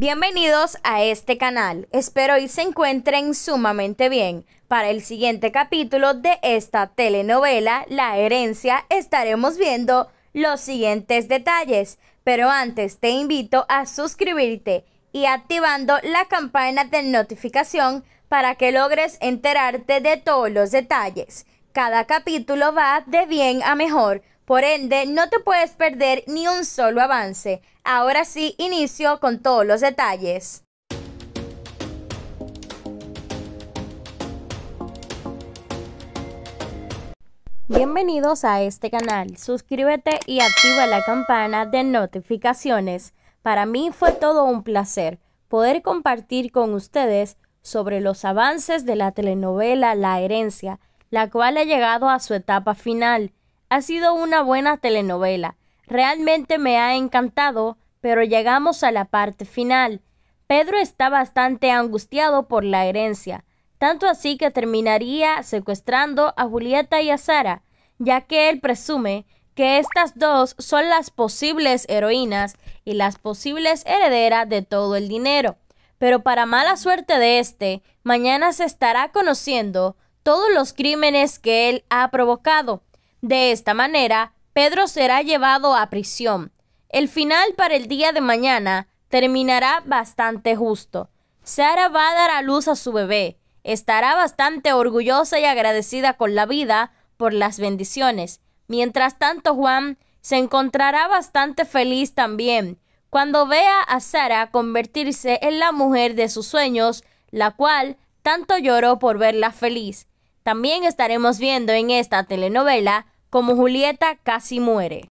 Bienvenidos a este canal. Espero y se encuentren sumamente bien. Para el siguiente capítulo de esta telenovela, La herencia, estaremos viendo los siguientes detalles. Pero antes te invito a suscribirte y activando la campana de notificación para que logres enterarte de todos los detalles. Cada capítulo va de bien a mejor. Por ende, no te puedes perder ni un solo avance. Ahora sí, inicio con todos los detalles. Bienvenidos a este canal, suscríbete y activa la campana de notificaciones. Para mí fue todo un placer poder compartir con ustedes sobre los avances de la telenovela La herencia, la cual ha llegado a su etapa final ha sido una buena telenovela. Realmente me ha encantado, pero llegamos a la parte final. Pedro está bastante angustiado por la herencia, tanto así que terminaría secuestrando a Julieta y a Sara, ya que él presume que estas dos son las posibles heroínas y las posibles herederas de todo el dinero. Pero para mala suerte de este, mañana se estará conociendo todos los crímenes que él ha provocado. De esta manera, Pedro será llevado a prisión. El final para el día de mañana terminará bastante justo. Sara va a dar a luz a su bebé. Estará bastante orgullosa y agradecida con la vida por las bendiciones. Mientras tanto, Juan se encontrará bastante feliz también cuando vea a Sara convertirse en la mujer de sus sueños, la cual tanto lloró por verla feliz. También estaremos viendo en esta telenovela como Julieta casi muere.